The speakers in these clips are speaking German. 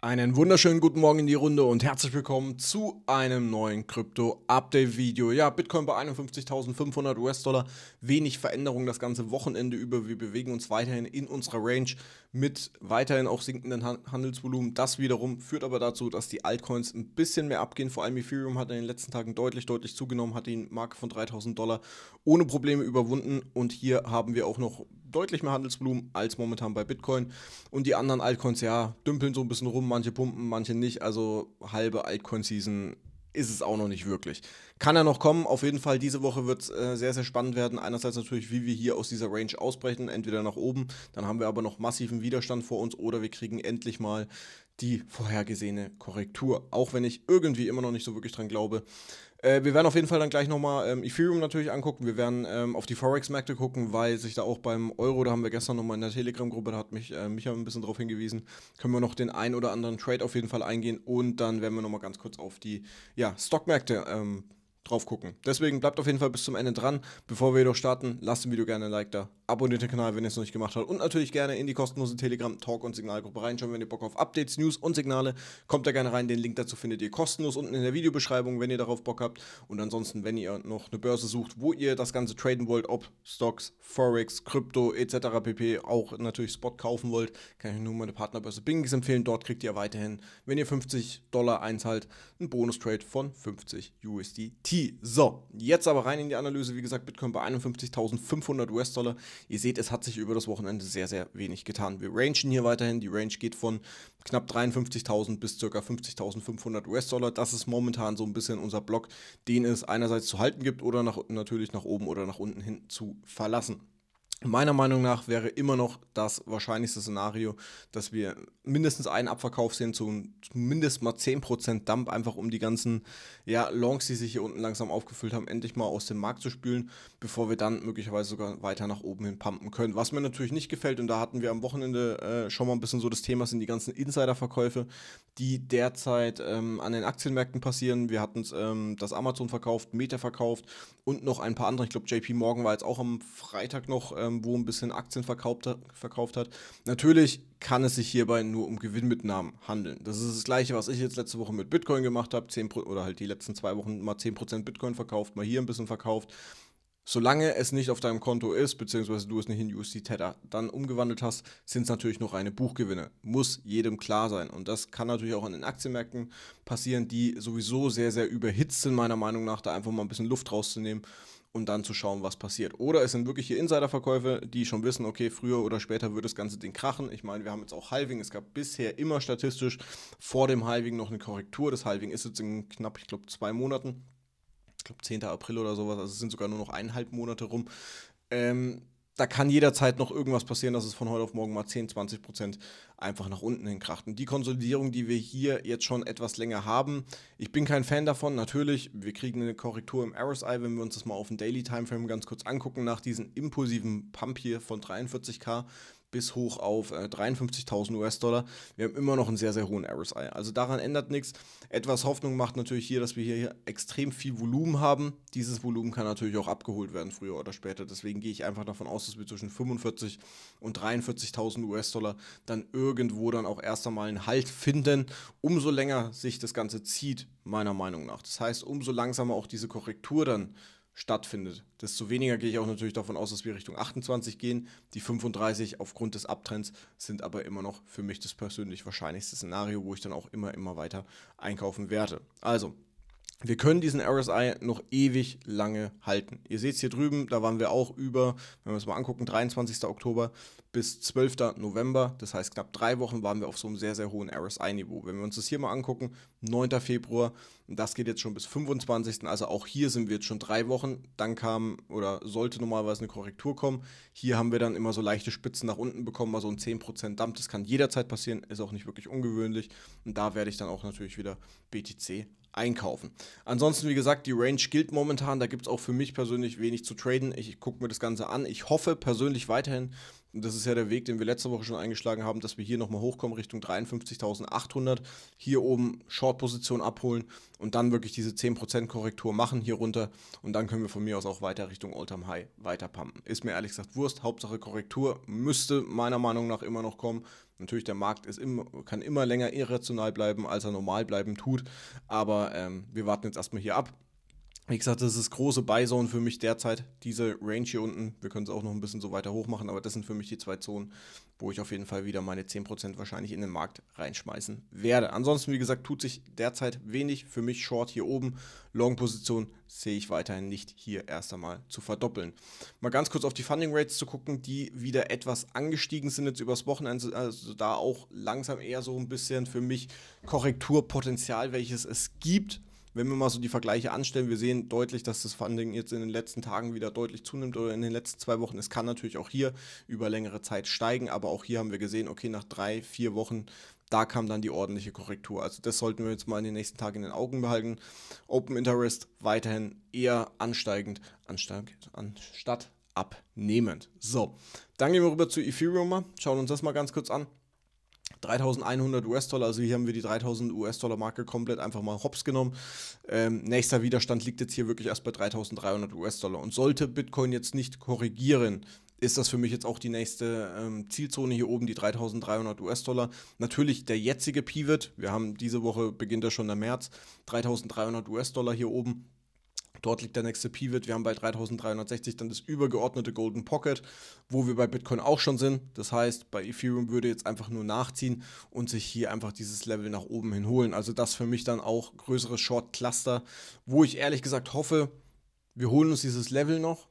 Einen wunderschönen guten Morgen in die Runde und herzlich willkommen zu einem neuen Krypto-Update-Video. Ja, Bitcoin bei 51.500 US-Dollar, wenig Veränderung das ganze Wochenende über. Wir bewegen uns weiterhin in unserer Range mit weiterhin auch sinkenden Handelsvolumen. Das wiederum führt aber dazu, dass die Altcoins ein bisschen mehr abgehen. Vor allem Ethereum hat in den letzten Tagen deutlich, deutlich zugenommen, hat die Marke von 3.000 Dollar ohne Probleme überwunden. Und hier haben wir auch noch deutlich mehr Handelsvolumen als momentan bei Bitcoin. Und die anderen Altcoins, ja, dümpeln so ein bisschen rum, manche pumpen, manche nicht. Also halbe Altcoin-Season ist es auch noch nicht wirklich. Kann ja noch kommen? Auf jeden Fall, diese Woche wird es äh, sehr, sehr spannend werden. Einerseits natürlich, wie wir hier aus dieser Range ausbrechen, entweder nach oben, dann haben wir aber noch massiven Widerstand vor uns oder wir kriegen endlich mal die vorhergesehene Korrektur. Auch wenn ich irgendwie immer noch nicht so wirklich dran glaube. Äh, wir werden auf jeden Fall dann gleich nochmal ähm, Ethereum natürlich angucken. Wir werden ähm, auf die Forex-Märkte gucken, weil sich da auch beim Euro, da haben wir gestern nochmal in der Telegram-Gruppe, da hat mich äh, Micha ein bisschen darauf hingewiesen, können wir noch den ein oder anderen Trade auf jeden Fall eingehen und dann werden wir nochmal ganz kurz auf die ja, Stockmärkte ähm, drauf gucken. Deswegen bleibt auf jeden Fall bis zum Ende dran. Bevor wir jedoch starten, lasst dem Video gerne ein Like da, abonniert den Kanal, wenn ihr es noch nicht gemacht habt und natürlich gerne in die kostenlose Telegram Talk und Signalgruppe reinschauen, wenn ihr Bock auf Updates, News und Signale, kommt da gerne rein. Den Link dazu findet ihr kostenlos unten in der Videobeschreibung, wenn ihr darauf Bock habt und ansonsten, wenn ihr noch eine Börse sucht, wo ihr das ganze traden wollt, ob Stocks, Forex, Krypto etc. pp, auch natürlich Spot kaufen wollt, kann ich nur meine Partnerbörse Bingis empfehlen. Dort kriegt ihr weiterhin, wenn ihr 50 Dollar einzahlt, einen Bonus Trade von 50 USDT. So, jetzt aber rein in die Analyse. Wie gesagt, Bitcoin bei 51.500 US-Dollar. Ihr seht, es hat sich über das Wochenende sehr, sehr wenig getan. Wir rangen hier weiterhin. Die Range geht von knapp 53.000 bis ca. 50.500 US-Dollar. Das ist momentan so ein bisschen unser Block, den es einerseits zu halten gibt oder nach, natürlich nach oben oder nach unten hin zu verlassen. Meiner Meinung nach wäre immer noch das wahrscheinlichste Szenario, dass wir mindestens einen Abverkauf sehen, zumindest mal 10% Dump, einfach um die ganzen ja, Longs, die sich hier unten langsam aufgefüllt haben, endlich mal aus dem Markt zu spülen, bevor wir dann möglicherweise sogar weiter nach oben hin pumpen können. Was mir natürlich nicht gefällt, und da hatten wir am Wochenende äh, schon mal ein bisschen so das Thema, sind die ganzen Insider-Verkäufe, die derzeit ähm, an den Aktienmärkten passieren. Wir hatten ähm, das Amazon verkauft, Meta verkauft und noch ein paar andere. Ich glaube, JP Morgan war jetzt auch am Freitag noch. Äh, ähm, wo ein bisschen Aktien verkauft, verkauft hat. Natürlich kann es sich hierbei nur um Gewinnmitnahmen handeln. Das ist das gleiche, was ich jetzt letzte Woche mit Bitcoin gemacht habe, oder halt die letzten zwei Wochen mal 10% Bitcoin verkauft, mal hier ein bisschen verkauft. Solange es nicht auf deinem Konto ist, beziehungsweise du es nicht in USD Tether dann umgewandelt hast, sind es natürlich noch reine Buchgewinne. Muss jedem klar sein. Und das kann natürlich auch an den Aktienmärkten passieren, die sowieso sehr, sehr überhitzt sind, meiner Meinung nach, da einfach mal ein bisschen Luft rauszunehmen und dann zu schauen, was passiert. Oder es sind wirkliche Insiderverkäufe, die schon wissen, okay, früher oder später wird das ganze Ding krachen. Ich meine, wir haben jetzt auch Halving. Es gab bisher immer statistisch vor dem Halving noch eine Korrektur. Das Halving ist jetzt in knapp, ich glaube, zwei Monaten. Ich glaube, 10. April oder sowas. Also es sind sogar nur noch eineinhalb Monate rum. Ähm, da kann jederzeit noch irgendwas passieren, dass es von heute auf morgen mal 10, 20 Prozent einfach nach unten hin kracht. Und die Konsolidierung, die wir hier jetzt schon etwas länger haben, ich bin kein Fan davon. Natürlich, wir kriegen eine Korrektur im RSI, wenn wir uns das mal auf dem Daily Timeframe ganz kurz angucken, nach diesem impulsiven Pump hier von 43k bis hoch auf äh, 53.000 US-Dollar. Wir haben immer noch einen sehr, sehr hohen RSI. Also daran ändert nichts. Etwas Hoffnung macht natürlich hier, dass wir hier extrem viel Volumen haben. Dieses Volumen kann natürlich auch abgeholt werden, früher oder später. Deswegen gehe ich einfach davon aus, dass wir zwischen 45 und 43.000 US-Dollar dann irgendwo dann auch erst einmal einen Halt finden. Umso länger sich das Ganze zieht, meiner Meinung nach. Das heißt, umso langsamer auch diese Korrektur dann stattfindet. Desto weniger gehe ich auch natürlich davon aus, dass wir Richtung 28 gehen. Die 35 aufgrund des Abtrends sind aber immer noch für mich das persönlich wahrscheinlichste Szenario, wo ich dann auch immer, immer weiter einkaufen werde. Also, wir können diesen RSI noch ewig lange halten. Ihr seht es hier drüben, da waren wir auch über, wenn wir es mal angucken, 23. Oktober bis 12. November. Das heißt, knapp drei Wochen waren wir auf so einem sehr, sehr hohen RSI-Niveau. Wenn wir uns das hier mal angucken, 9. Februar, das geht jetzt schon bis 25. Also auch hier sind wir jetzt schon drei Wochen. Dann kam oder sollte normalerweise eine Korrektur kommen. Hier haben wir dann immer so leichte Spitzen nach unten bekommen, mal so ein 10% Dump. Das kann jederzeit passieren, ist auch nicht wirklich ungewöhnlich. Und da werde ich dann auch natürlich wieder BTC einkaufen. Ansonsten, wie gesagt, die Range gilt momentan. Da gibt es auch für mich persönlich wenig zu traden. Ich, ich gucke mir das Ganze an. Ich hoffe persönlich weiterhin, und das ist ja der Weg, den wir letzte Woche schon eingeschlagen haben, dass wir hier nochmal hochkommen Richtung 53.800, hier oben Short-Position abholen und dann wirklich diese 10% Korrektur machen hier runter und dann können wir von mir aus auch weiter Richtung All-Time High weiter pumpen. Ist mir ehrlich gesagt Wurst, Hauptsache Korrektur müsste meiner Meinung nach immer noch kommen. Natürlich, der Markt ist im, kann immer länger irrational bleiben, als er normal bleiben tut. Aber ähm, wir warten jetzt erstmal hier ab wie gesagt, das ist große Buy-Zone für mich derzeit. Diese Range hier unten, wir können es auch noch ein bisschen so weiter hoch machen, aber das sind für mich die zwei Zonen, wo ich auf jeden Fall wieder meine 10% wahrscheinlich in den Markt reinschmeißen werde. Ansonsten, wie gesagt, tut sich derzeit wenig. Für mich Short hier oben, Long-Position sehe ich weiterhin nicht hier erst einmal zu verdoppeln. Mal ganz kurz auf die Funding Rates zu gucken, die wieder etwas angestiegen sind jetzt übers Wochenende. Also da auch langsam eher so ein bisschen für mich Korrekturpotenzial, welches es gibt wenn wir mal so die Vergleiche anstellen, wir sehen deutlich, dass das Funding jetzt in den letzten Tagen wieder deutlich zunimmt oder in den letzten zwei Wochen. Es kann natürlich auch hier über längere Zeit steigen, aber auch hier haben wir gesehen, okay, nach drei, vier Wochen da kam dann die ordentliche Korrektur. Also das sollten wir jetzt mal in den nächsten Tagen in den Augen behalten. Open Interest weiterhin eher ansteigend, ansteigend anstatt abnehmend. So, dann gehen wir rüber zu Ethereum, mal, schauen uns das mal ganz kurz an. 3100 US-Dollar, also hier haben wir die 3000 US-Dollar-Marke komplett einfach mal hops genommen. Ähm, nächster Widerstand liegt jetzt hier wirklich erst bei 3300 US-Dollar. Und sollte Bitcoin jetzt nicht korrigieren, ist das für mich jetzt auch die nächste ähm, Zielzone hier oben, die 3300 US-Dollar. Natürlich der jetzige Pivot, wir haben diese Woche, beginnt ja schon der März, 3300 US-Dollar hier oben Dort liegt der nächste Pivot. Wir haben bei 3360 dann das übergeordnete Golden Pocket, wo wir bei Bitcoin auch schon sind. Das heißt, bei Ethereum würde jetzt einfach nur nachziehen und sich hier einfach dieses Level nach oben hin holen. Also das für mich dann auch größeres Short Cluster, wo ich ehrlich gesagt hoffe, wir holen uns dieses Level noch,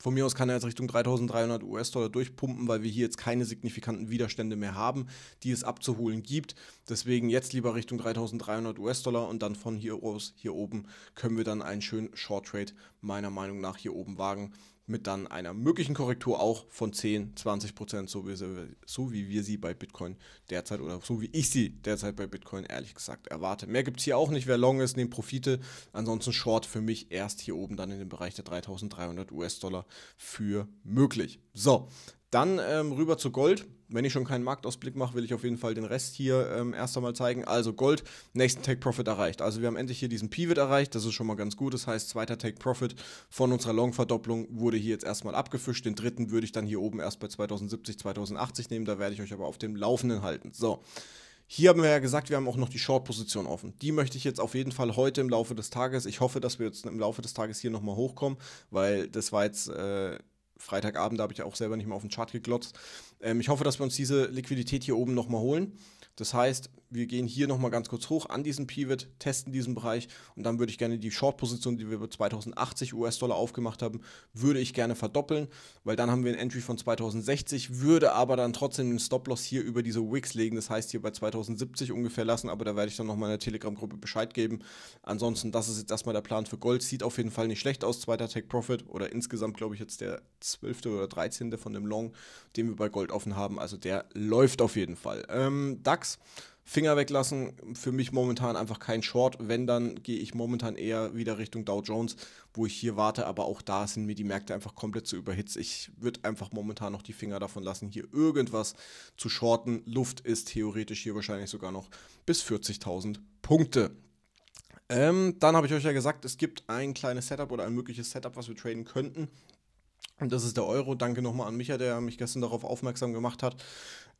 von mir aus kann er jetzt Richtung 3300 US-Dollar durchpumpen, weil wir hier jetzt keine signifikanten Widerstände mehr haben, die es abzuholen gibt. Deswegen jetzt lieber Richtung 3300 US-Dollar und dann von hier aus, hier oben, können wir dann einen schönen Short Trade meiner Meinung nach hier oben wagen mit dann einer möglichen Korrektur auch von 10, 20 Prozent, so, so wie, wir sie bei Bitcoin derzeit oder so wie ich sie derzeit bei Bitcoin ehrlich gesagt erwarte. Mehr gibt es hier auch nicht. Wer long ist, nimmt Profite. Ansonsten Short für mich erst hier oben dann in dem Bereich der 3300 US-Dollar für möglich. So, dann ähm, rüber zu Gold. Wenn ich schon keinen Marktausblick mache, will ich auf jeden Fall den Rest hier ähm, erst einmal zeigen. Also Gold, nächsten Take Profit erreicht. Also wir haben endlich hier diesen Pivot erreicht, das ist schon mal ganz gut. Das heißt, zweiter Take Profit von unserer Long-Verdopplung wurde hier jetzt erstmal abgefischt. Den dritten würde ich dann hier oben erst bei 2070, 2080 nehmen. Da werde ich euch aber auf dem Laufenden halten. So. Hier haben wir ja gesagt, wir haben auch noch die Short-Position offen. Die möchte ich jetzt auf jeden Fall heute im Laufe des Tages. Ich hoffe, dass wir jetzt im Laufe des Tages hier nochmal hochkommen, weil das war jetzt äh, Freitagabend, habe ich auch selber nicht mehr auf den Chart geglotzt. Ähm, ich hoffe, dass wir uns diese Liquidität hier oben nochmal holen. Das heißt, wir gehen hier nochmal ganz kurz hoch an diesen Pivot, testen diesen Bereich und dann würde ich gerne die Short-Position, die wir bei 2080 US-Dollar aufgemacht haben, würde ich gerne verdoppeln, weil dann haben wir ein Entry von 2060, würde aber dann trotzdem den Stop-Loss hier über diese Wicks legen, das heißt hier bei 2070 ungefähr lassen, aber da werde ich dann nochmal in der Telegram-Gruppe Bescheid geben. Ansonsten, das ist jetzt erstmal der Plan für Gold, sieht auf jeden Fall nicht schlecht aus, zweiter Take-Profit oder insgesamt glaube ich jetzt der 12. oder 13. von dem Long, den wir bei Gold offen haben, also der läuft auf jeden Fall. Ähm, DAX Bucks. Finger weglassen, für mich momentan einfach kein Short. Wenn, dann gehe ich momentan eher wieder Richtung Dow Jones, wo ich hier warte, aber auch da sind mir die Märkte einfach komplett zu überhitzt. Ich würde einfach momentan noch die Finger davon lassen, hier irgendwas zu shorten. Luft ist theoretisch hier wahrscheinlich sogar noch bis 40.000 Punkte. Ähm, dann habe ich euch ja gesagt, es gibt ein kleines Setup oder ein mögliches Setup, was wir traden könnten. Und das ist der Euro. Danke nochmal an Micha, der mich gestern darauf aufmerksam gemacht hat.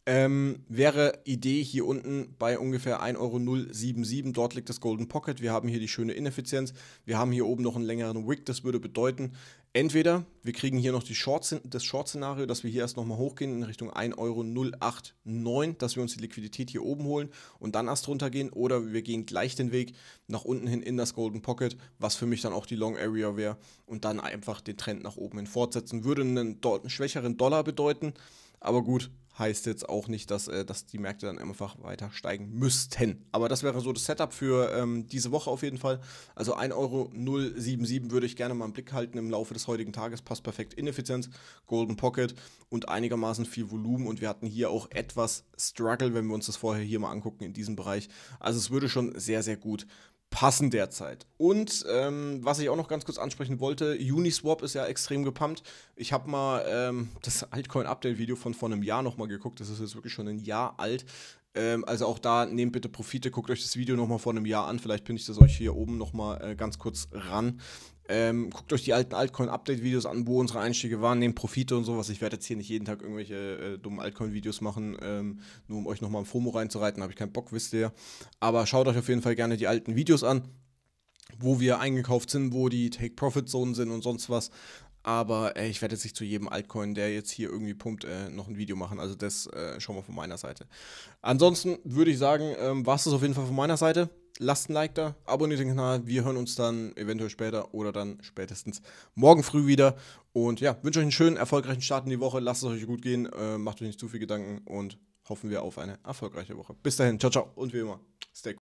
Ähm, wäre Idee hier unten bei ungefähr 1,077 Euro. Dort liegt das Golden Pocket. Wir haben hier die schöne Ineffizienz. Wir haben hier oben noch einen längeren Wick. Das würde bedeuten, entweder wir kriegen hier noch Short das Short-Szenario, dass wir hier erst nochmal hochgehen in Richtung 1,089 Euro, dass wir uns die Liquidität hier oben holen und dann erst runtergehen. Oder wir gehen gleich den Weg nach unten hin in das Golden Pocket, was für mich dann auch die Long Area wäre und dann einfach den Trend nach oben hin fortsetzen. Würde einen, einen schwächeren Dollar bedeuten. Aber gut, heißt jetzt auch nicht, dass, äh, dass die Märkte dann einfach weiter steigen müssten. Aber das wäre so das Setup für ähm, diese Woche auf jeden Fall. Also 1,077 Euro würde ich gerne mal im Blick halten im Laufe des heutigen Tages. Passt perfekt. Ineffizienz, Golden Pocket und einigermaßen viel Volumen. Und wir hatten hier auch etwas Struggle, wenn wir uns das vorher hier mal angucken in diesem Bereich. Also es würde schon sehr, sehr gut passen derzeit. Und ähm, was ich auch noch ganz kurz ansprechen wollte, Uniswap ist ja extrem gepumpt. Ich habe mal ähm, das Altcoin-Update-Video von vor einem Jahr nochmal geguckt, das ist jetzt wirklich schon ein Jahr alt. Ähm, also auch da nehmt bitte Profite, guckt euch das Video nochmal vor einem Jahr an. Vielleicht pinne ich das euch hier oben nochmal äh, ganz kurz ran. Ähm, guckt euch die alten Altcoin-Update-Videos an, wo unsere Einstiege waren, nehmt Profite und sowas. Ich werde jetzt hier nicht jeden Tag irgendwelche äh, dummen Altcoin-Videos machen, ähm, nur um euch nochmal im FOMO reinzureiten, habe ich keinen Bock, wisst ihr. Aber schaut euch auf jeden Fall gerne die alten Videos an, wo wir eingekauft sind, wo die Take-Profit-Zonen sind und sonst was. Aber ey, äh, ich werde jetzt nicht zu jedem Altcoin, der jetzt hier irgendwie pumpt, äh, noch ein Video machen. Also das äh, schon mal von meiner Seite. Ansonsten würde ich sagen, ähm, war es das auf jeden Fall von meiner Seite. Lasst ein Like da, abonniert den Kanal. Wir hören uns dann eventuell später oder dann spätestens morgen früh wieder. Und ja, wünsche euch einen schönen, erfolgreichen Start in die Woche. Lasst es euch gut gehen. Äh, macht euch nicht zu viel Gedanken und hoffen wir auf eine erfolgreiche Woche. Bis dahin, ciao, ciao und wie immer, stay cool.